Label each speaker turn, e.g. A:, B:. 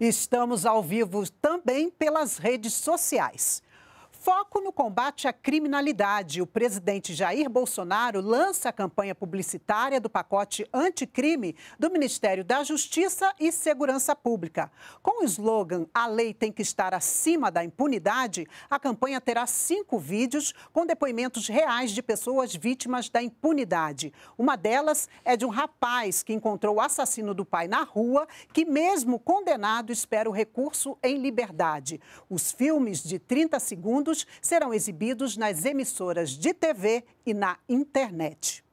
A: Estamos ao vivo também pelas redes sociais. Foco no combate à criminalidade. O presidente Jair Bolsonaro lança a campanha publicitária do pacote anticrime do Ministério da Justiça e Segurança Pública. Com o slogan A Lei Tem que Estar Acima da Impunidade, a campanha terá cinco vídeos com depoimentos reais de pessoas vítimas da impunidade. Uma delas é de um rapaz que encontrou o assassino do pai na rua, que, mesmo condenado, espera o recurso em liberdade. Os filmes de 30 segundos serão exibidos nas emissoras de TV e na internet.